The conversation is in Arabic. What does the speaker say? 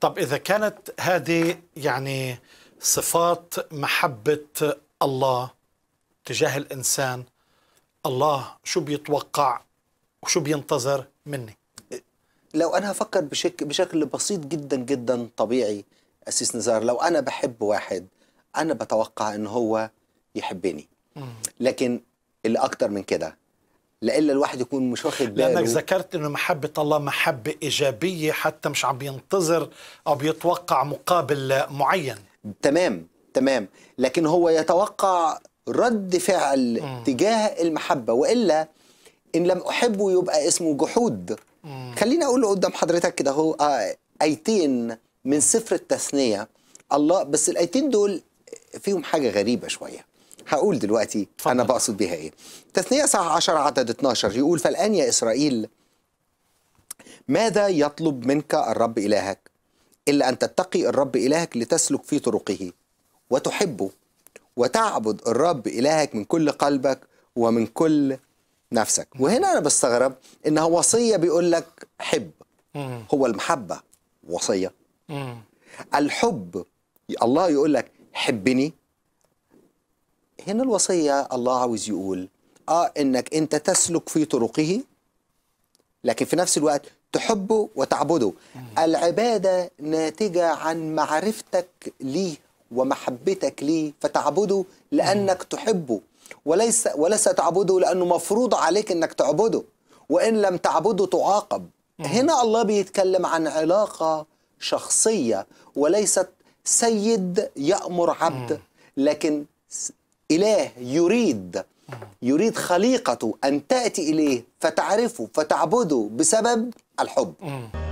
طب إذا كانت هذه يعني صفات محبة الله تجاه الإنسان الله شو بيتوقع وشو بينتظر مني لو أنا هفكر بشك بشكل بسيط جدا جدا طبيعي أسيس نزار لو أنا بحب واحد أنا بتوقع إن هو يحبني لكن اللي أكتر من كده لإلا الواحد يكون مش واخد باله لأنك ذكرت إنه محبة الله محبة إيجابية حتى مش عم بينتظر أو بيتوقع مقابل معين تمام تمام لكن هو يتوقع رد فعل م. تجاه المحبة وإلا إن لم أحبه يبقى اسمه جحود م. خليني أقول قدام حضرتك كده هو آه، آيتين من سفر التثنية الله بس الآيتين دول فيهم حاجة غريبة شوية هقول دلوقتي فهمت. انا بقصد بها ايه تثنيه 19 عدد 12 يقول فالان يا اسرائيل ماذا يطلب منك الرب الهك الا ان تتقي الرب الهك لتسلك في طرقه وتحبه وتعبد الرب الهك من كل قلبك ومن كل نفسك وهنا انا بستغرب انها وصيه بيقول لك حب هو المحبه وصيه الحب الله يقول لك حبني هنا الوصية الله عاوز يقول آه إنك أنت تسلك في طرقه لكن في نفس الوقت تحبه وتعبده العبادة ناتجة عن معرفتك ليه ومحبتك ليه فتعبده لأنك تحبه وليس وليس تعبده لأنه مفروض عليك أنك تعبده وإن لم تعبده تعاقب هنا الله بيتكلم عن علاقة شخصية وليست سيد يأمر عبد لكن إله يريد يريد خليقته أن تأتي إليه فتعرفه فتعبده بسبب الحب